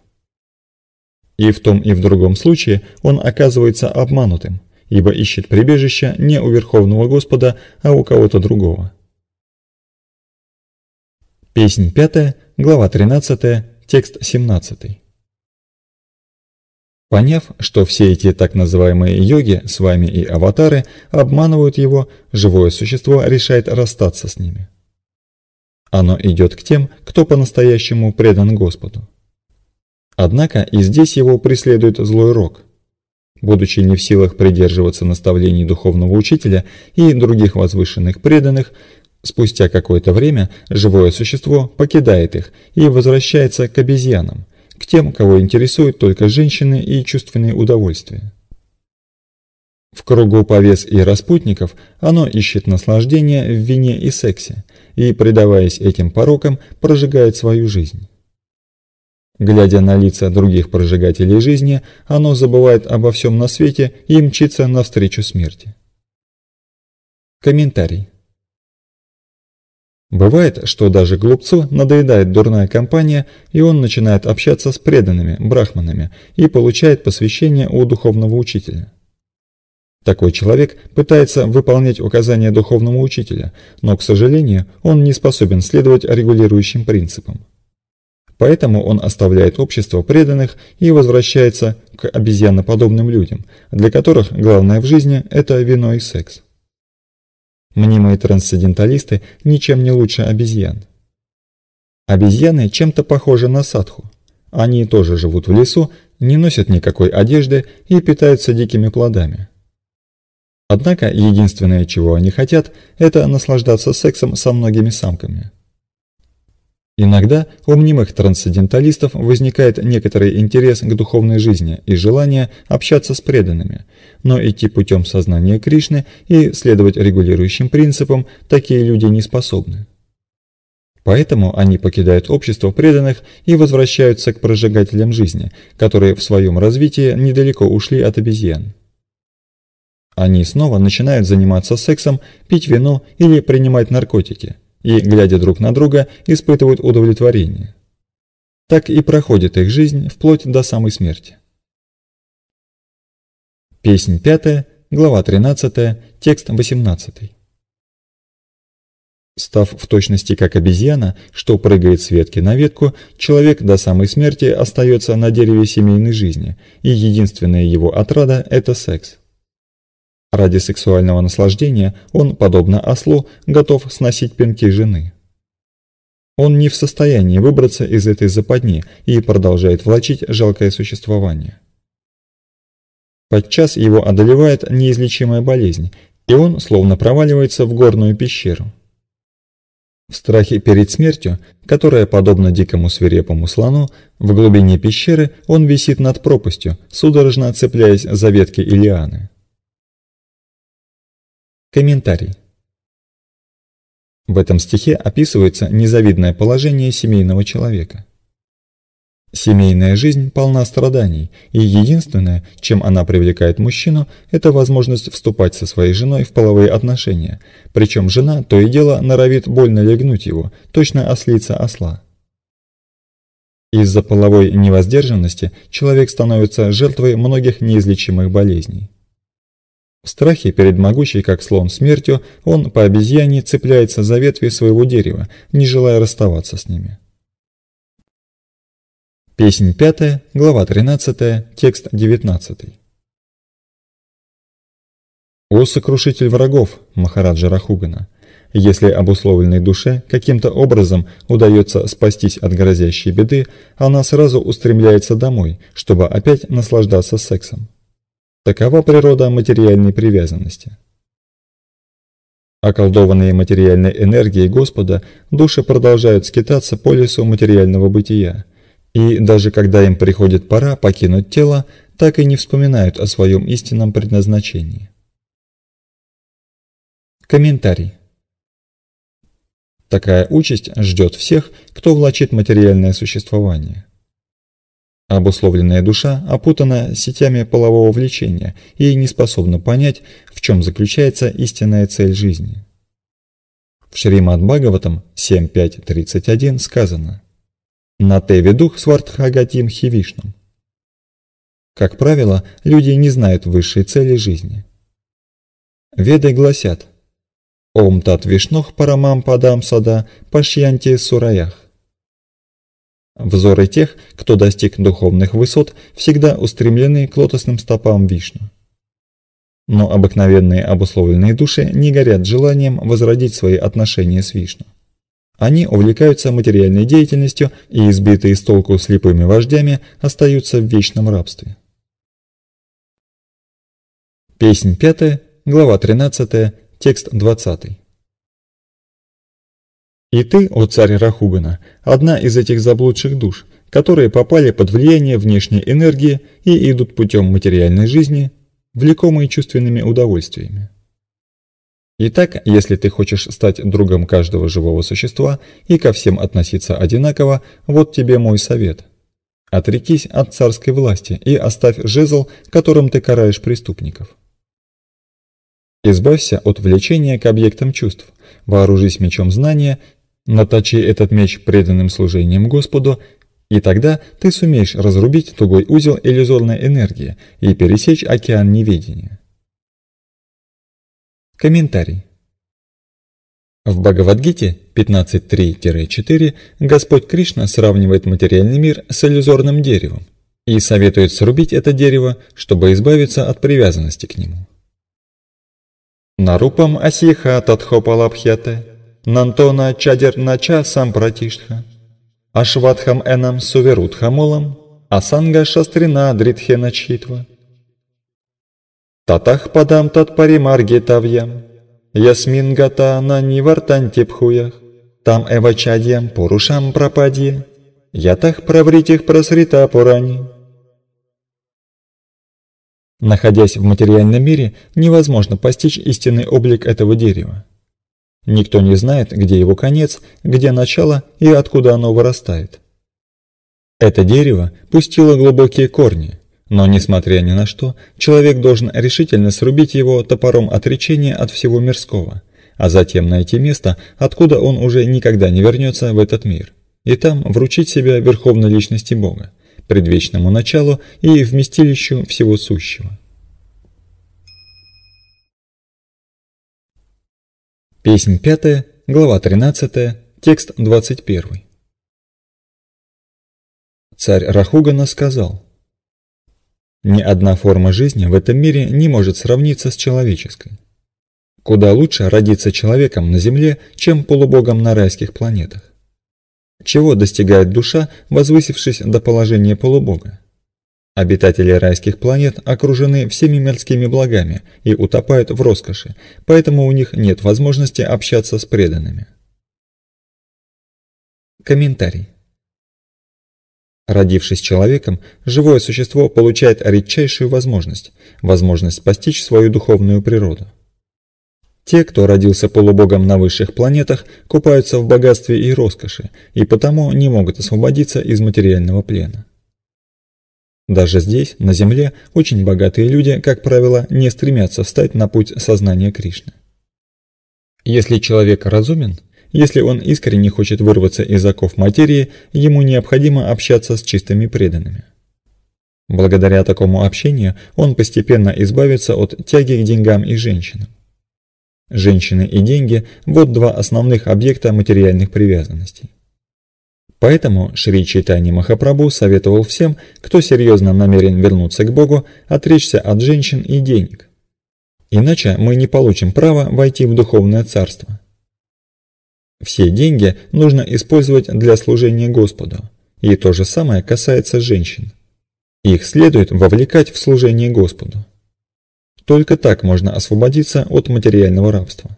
И в том и в другом случае он оказывается обманутым, ибо ищет прибежище не у Верховного Господа, а у кого-то другого. Песнь 5, глава 13, текст 17. Поняв, что все эти так называемые йоги с вами и аватары обманывают его, живое существо решает расстаться с ними. Оно идет к тем, кто по-настоящему предан Господу. Однако и здесь его преследует злой рок. Будучи не в силах придерживаться наставлений духовного учителя и других возвышенных преданных, спустя какое-то время живое существо покидает их и возвращается к обезьянам, к тем, кого интересуют только женщины и чувственные удовольствия. В кругу повес и распутников оно ищет наслаждение в вине и сексе, и, предаваясь этим порокам, прожигает свою жизнь. Глядя на лица других прожигателей жизни, оно забывает обо всем на свете и мчится навстречу смерти. Комментарий. Бывает, что даже глупцу надоедает дурная компания, и он начинает общаться с преданными, брахманами, и получает посвящение у духовного учителя. Такой человек пытается выполнять указания духовного учителя, но, к сожалению, он не способен следовать регулирующим принципам. Поэтому он оставляет общество преданных и возвращается к обезьяноподобным людям, для которых главное в жизни – это вино и секс. Мнимые трансценденталисты ничем не лучше обезьян. Обезьяны чем-то похожи на садху. Они тоже живут в лесу, не носят никакой одежды и питаются дикими плодами. Однако единственное, чего они хотят, это наслаждаться сексом со многими самками. Иногда у мнимых трансценденталистов возникает некоторый интерес к духовной жизни и желание общаться с преданными, но идти путем сознания Кришны и следовать регулирующим принципам такие люди не способны. Поэтому они покидают общество преданных и возвращаются к прожигателям жизни, которые в своем развитии недалеко ушли от обезьян. Они снова начинают заниматься сексом, пить вино или принимать наркотики – и, глядя друг на друга, испытывают удовлетворение. Так и проходит их жизнь вплоть до самой смерти. Песнь 5, глава 13, текст 18. Став в точности как обезьяна, что прыгает с ветки на ветку, человек до самой смерти остается на дереве семейной жизни, и единственная его отрада – это секс. Ради сексуального наслаждения он, подобно ослу, готов сносить пинки жены. Он не в состоянии выбраться из этой западни и продолжает влачить жалкое существование. Подчас его одолевает неизлечимая болезнь, и он словно проваливается в горную пещеру. В страхе перед смертью, которая, подобна дикому свирепому слону, в глубине пещеры он висит над пропастью, судорожно цепляясь за ветки лианы. Комментарий. В этом стихе описывается незавидное положение семейного человека. Семейная жизнь полна страданий, и единственное, чем она привлекает мужчину, это возможность вступать со своей женой в половые отношения, причем жена то и дело норовит больно легнуть его, точно ослица осла. Из-за половой невоздержанности человек становится жертвой многих неизлечимых болезней. В страхе перед могучей, как слон, смертью, он по обезьяне цепляется за ветви своего дерева, не желая расставаться с ними. Песнь 5, глава тринадцатая, текст девятнадцатый. «О сокрушитель врагов» Махараджа Рахугана, если обусловленной душе каким-то образом удается спастись от грозящей беды, она сразу устремляется домой, чтобы опять наслаждаться сексом. Такова природа материальной привязанности. Околдованные материальной энергией Господа, души продолжают скитаться по лесу материального бытия, и даже когда им приходит пора покинуть тело, так и не вспоминают о своем истинном предназначении. Комментарий. Такая участь ждет всех, кто влачит материальное существование. Обусловленная душа опутана сетями полового влечения и не способна понять, в чем заключается истинная цель жизни. В Шримад Бхагаватам 7.5.31 сказано «На те ведух свартхагатим хивишном. Как правило, люди не знают высшей цели жизни. Веды гласят «Ом тат вишнох парамам падам сада пашьянте сураях». Взоры тех, кто достиг духовных высот, всегда устремлены к лотосным стопам Вишну. Но обыкновенные обусловленные души не горят желанием возродить свои отношения с Вишну. Они увлекаются материальной деятельностью и, избитые с толку слепыми вождями, остаются в вечном рабстве. Песнь 5, глава 13, текст 20. И ты, о царь Рахугана, одна из этих заблудших душ, которые попали под влияние внешней энергии и идут путем материальной жизни, влекомые чувственными удовольствиями. Итак, если ты хочешь стать другом каждого живого существа и ко всем относиться одинаково, вот тебе мой совет. Отрекись от царской власти и оставь жезл, которым ты караешь преступников. Избавься от влечения к объектам чувств, вооружись мечом знания Наточи этот меч преданным служением Господу, и тогда ты сумеешь разрубить тугой узел иллюзорной энергии и пересечь океан неведения. Комментарий. В Бхагавадгите 15.3-4 Господь Кришна сравнивает материальный мир с иллюзорным деревом и советует срубить это дерево, чтобы избавиться от привязанности к нему. Нарупам асиха татхопалабхьяте Нантона чадер нача сам братишха. Ашватхам энам суверут хамолам, асанга шастрина дритхена читва. Татах падам тат паримарге тавьям, ясмин гата на нивартан тепхуях, там эвачадьям порушам пропадье, ятах правритих просрита пурани. Находясь в материальном мире, невозможно постичь истинный облик этого дерева. Никто не знает, где его конец, где начало и откуда оно вырастает. Это дерево пустило глубокие корни, но, несмотря ни на что, человек должен решительно срубить его топором отречения от всего мирского, а затем найти место, откуда он уже никогда не вернется в этот мир, и там вручить себя верховной личности Бога, предвечному началу и вместилищу всего сущего. Песнь 5, глава 13, текст 21. Царь Рахугана сказал, «Ни одна форма жизни в этом мире не может сравниться с человеческой. Куда лучше родиться человеком на Земле, чем полубогом на райских планетах. Чего достигает душа, возвысившись до положения полубога? Обитатели райских планет окружены всеми мирскими благами и утопают в роскоши, поэтому у них нет возможности общаться с преданными. Комментарий. Родившись человеком, живое существо получает редчайшую возможность – возможность постичь свою духовную природу. Те, кто родился полубогом на высших планетах, купаются в богатстве и роскоши, и потому не могут освободиться из материального плена. Даже здесь, на Земле, очень богатые люди, как правило, не стремятся встать на путь сознания Кришны. Если человек разумен, если он искренне хочет вырваться из оков материи, ему необходимо общаться с чистыми преданными. Благодаря такому общению он постепенно избавится от тяги к деньгам и женщинам. Женщины и деньги – вот два основных объекта материальных привязанностей. Поэтому Шри Чайтани Махапрабху советовал всем, кто серьезно намерен вернуться к Богу, отречься от женщин и денег. Иначе мы не получим права войти в духовное царство. Все деньги нужно использовать для служения Господу. И то же самое касается женщин. Их следует вовлекать в служение Господу. Только так можно освободиться от материального рабства.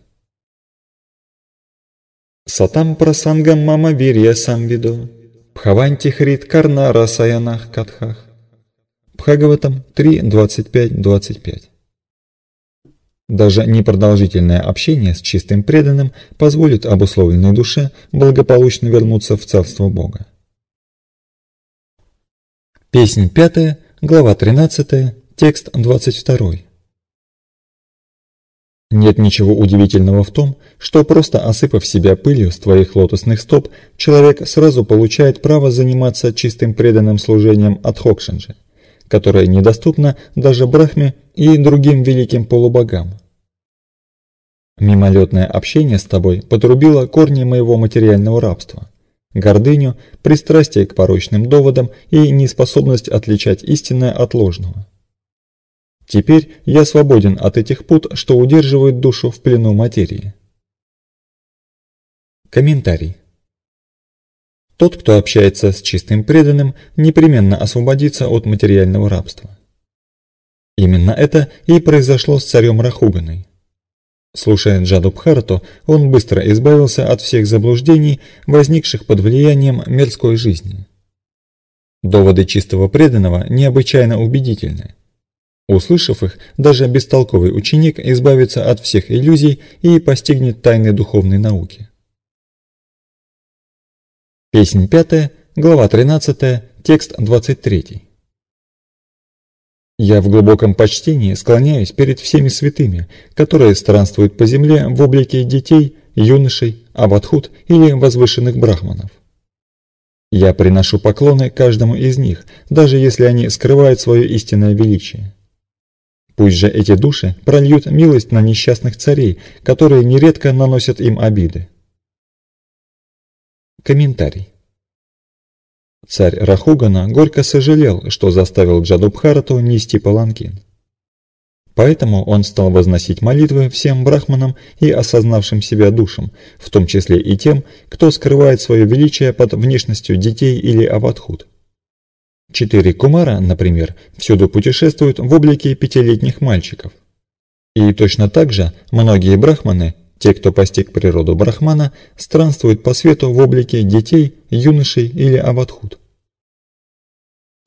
Сатам прасангам мама вирья сам виду. пхаванти хрит карна расаянах катхах. Бхагаватам 3.25.25 Даже непродолжительное общение с чистым преданным позволит обусловленной душе благополучно вернуться в Царство Бога. Песнь 5, глава 13, текст 22. Нет ничего удивительного в том, что просто осыпав себя пылью с твоих лотосных стоп, человек сразу получает право заниматься чистым преданным служением от Хокшинджи, которое недоступно даже Брахме и другим великим полубогам. Мимолетное общение с тобой подрубило корни моего материального рабства, гордыню, пристрастие к порочным доводам и неспособность отличать истинное от ложного. Теперь я свободен от этих пут, что удерживают душу в плену материи. Комментарий. Тот, кто общается с чистым преданным, непременно освободится от материального рабства. Именно это и произошло с царем Рахуганой. Слушая Джаду он быстро избавился от всех заблуждений, возникших под влиянием мирской жизни. Доводы чистого преданного необычайно убедительны. Услышав их, даже бестолковый ученик избавится от всех иллюзий и постигнет тайны духовной науки. Песнь 5, глава тринадцатая, текст двадцать третий. Я в глубоком почтении склоняюсь перед всеми святыми, которые странствуют по земле в облике детей, юношей, аватхут или возвышенных брахманов. Я приношу поклоны каждому из них, даже если они скрывают свое истинное величие. Пусть же эти души прольют милость на несчастных царей, которые нередко наносят им обиды. Комментарий. Царь Рахугана горько сожалел, что заставил Джадубхарату нести паланкин. Поэтому он стал возносить молитвы всем брахманам и осознавшим себя душам, в том числе и тем, кто скрывает свое величие под внешностью детей или аватхут. Четыре кумара, например, всюду путешествуют в облике пятилетних мальчиков. И точно так же многие брахманы, те, кто постиг природу брахмана, странствуют по свету в облике детей, юношей или аватхут.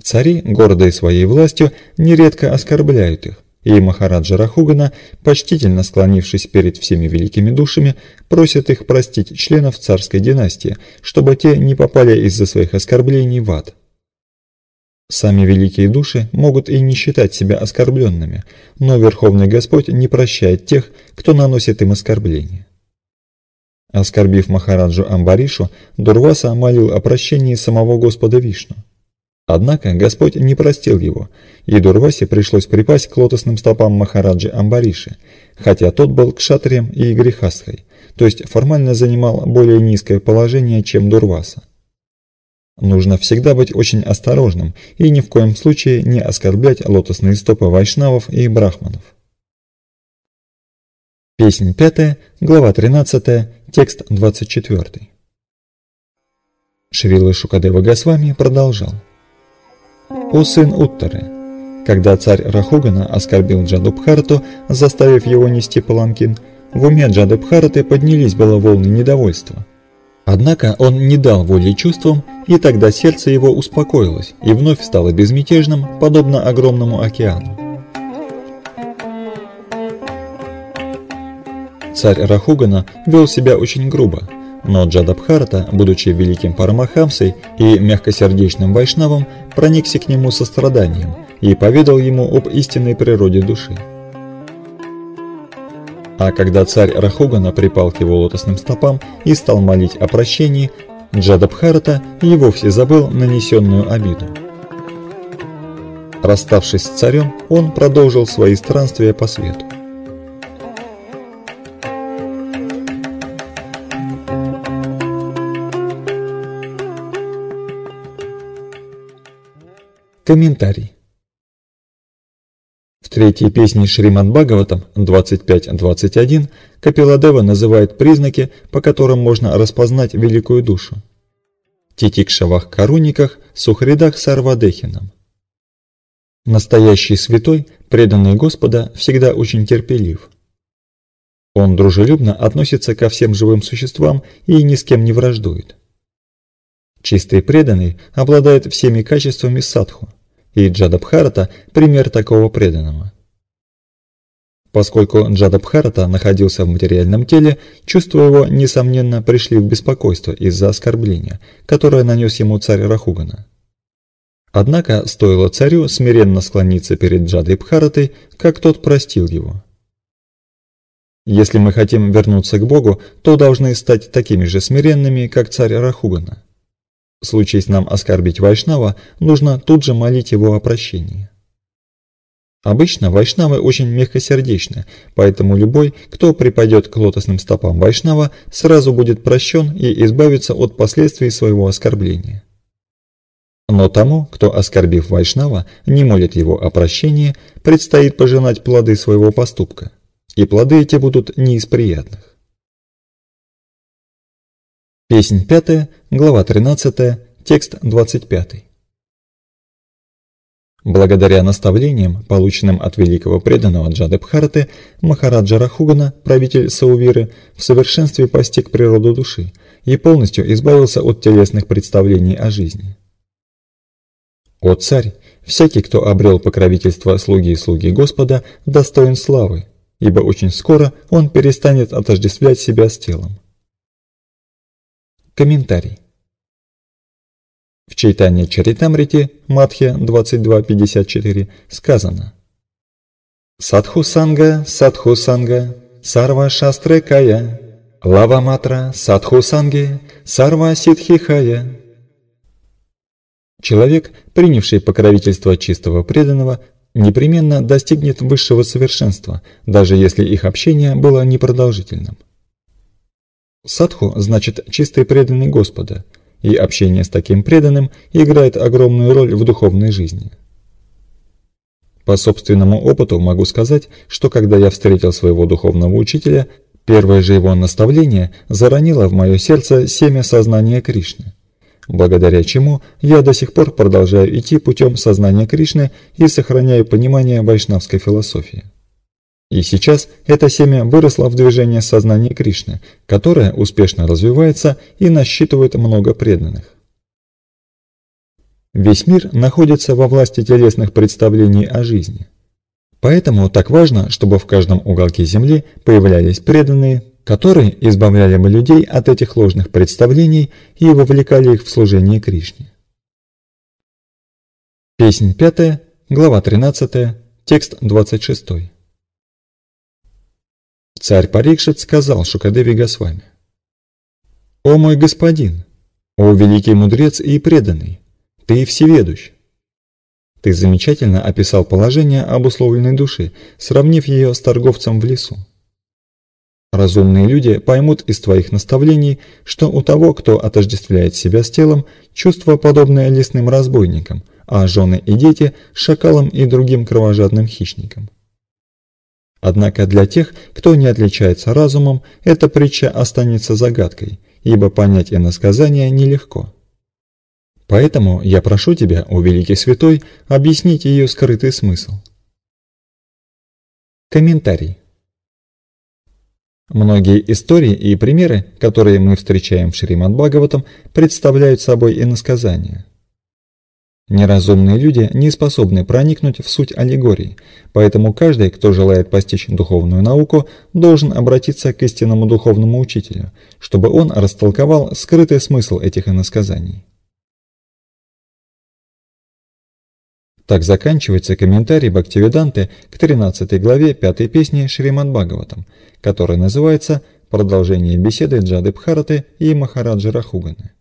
Цари, гордые своей властью, нередко оскорбляют их, и Махараджа Рахугана, почтительно склонившись перед всеми великими душами, просит их простить членов царской династии, чтобы те не попали из-за своих оскорблений в ад. Сами великие души могут и не считать себя оскорбленными, но Верховный Господь не прощает тех, кто наносит им оскорбление. Оскорбив Махараджу Амбаришу, Дурваса молил о прощении самого Господа Вишну. Однако Господь не простил его, и Дурвасе пришлось припасть к лотосным стопам Махараджи Амбариши, хотя тот был кшатрием и грехасхой, то есть формально занимал более низкое положение, чем Дурваса. Нужно всегда быть очень осторожным и ни в коем случае не оскорблять лотосные стопы вайшнавов и брахманов. Песнь 5, глава 13, текст 24. Шрилы Шукадева Госвами продолжал. «О сын Уттары! Когда царь Рахугана оскорбил Джадубхарту, заставив его нести паланкин, в уме Джадубхарты поднялись было волны недовольства – Однако он не дал воли чувствам, и тогда сердце его успокоилось и вновь стало безмятежным, подобно огромному океану. Царь Рахугана вел себя очень грубо, но Джадабхарата, будучи великим парамахамсой и мягкосердечным вайшнавом, проникся к нему состраданием и поведал ему об истинной природе души. А когда царь Рахогана припал к его лотосным стопам и стал молить о прощении, Джадабхарата и вовсе забыл нанесенную обиду. Расставшись с царем, он продолжил свои странствия по свету. Комментарий третьей песне Шриман Бхагаватам 25:21 Капиладева называет признаки, по которым можно распознать великую душу. Титикшавах Каруниках, Сухридах Сарвадехинам. Настоящий святой, преданный Господа, всегда очень терпелив. Он дружелюбно относится ко всем живым существам и ни с кем не враждует. Чистый преданный обладает всеми качествами садху и Джадабхарата – пример такого преданного. Поскольку Джадабхарата находился в материальном теле, чувства его, несомненно, пришли в беспокойство из-за оскорбления, которое нанес ему царь Рахугана. Однако стоило царю смиренно склониться перед Джадабхаратой, как тот простил его. Если мы хотим вернуться к Богу, то должны стать такими же смиренными, как царь Рахугана. Случись нам оскорбить Вайшнава, нужно тут же молить его о прощении. Обычно вайшнавы очень мягкосердечны, поэтому любой, кто припадет к лотосным стопам вайшнава, сразу будет прощен и избавится от последствий своего оскорбления. Но тому, кто, оскорбив вайшнава, не молит его о прощении, предстоит пожинать плоды своего поступка. И плоды эти будут не из приятных. Песнь 5, глава 13, текст 25. Благодаря наставлениям, полученным от великого преданного Джадебхарты, Махараджа Рахугана, правитель Саувиры, в совершенстве постиг природу души и полностью избавился от телесных представлений о жизни. «О царь! Всякий, кто обрел покровительство слуги и слуги Господа, достоин славы, ибо очень скоро он перестанет отождествлять себя с телом. Комментарий. В Чайтане Чаритамрите, Матхе 22.54, сказано Садху Санга, Садху Санга, Сарва Шастре Кая, Лава Матра, Садху Санги, Сарва Ситхихая. Человек, принявший покровительство чистого преданного, непременно достигнет высшего совершенства, даже если их общение было непродолжительным. Садху значит «чистый преданный Господа», и общение с таким преданным играет огромную роль в духовной жизни. По собственному опыту могу сказать, что когда я встретил своего духовного учителя, первое же его наставление заронило в мое сердце семя сознания Кришны, благодаря чему я до сих пор продолжаю идти путем сознания Кришны и сохраняю понимание вайшнавской философии. И сейчас это семя выросло в движение сознания Кришны, которое успешно развивается и насчитывает много преданных. Весь мир находится во власти телесных представлений о жизни. Поэтому так важно, чтобы в каждом уголке Земли появлялись преданные, которые избавляли бы людей от этих ложных представлений и вовлекали их в служение Кришне. Песнь 5, глава 13, текст 26. Царь Парикшит сказал Шукадеви Госвами. «О мой господин! О великий мудрец и преданный! Ты всеведущ! Ты замечательно описал положение обусловленной души, сравнив ее с торговцем в лесу. Разумные люди поймут из твоих наставлений, что у того, кто отождествляет себя с телом, чувство подобное лесным разбойникам, а жены и дети – шакалам и другим кровожадным хищникам. Однако для тех, кто не отличается разумом, эта притча останется загадкой, ибо понять иносказание нелегко. Поэтому я прошу тебя, о великий святой, объяснить ее скрытый смысл. Комментарий. Многие истории и примеры, которые мы встречаем в Шримад Бхагаватам, представляют собой иносказания. Неразумные люди не способны проникнуть в суть аллегории, поэтому каждый, кто желает постичь духовную науку, должен обратиться к истинному духовному учителю, чтобы он растолковал скрытый смысл этих иносказаний. Так заканчивается комментарий Бхактивиданты к 13 главе 5 песни Шримад Бхагаватам, которая называется «Продолжение беседы Джады Бхараты и Махараджи Рахуганы».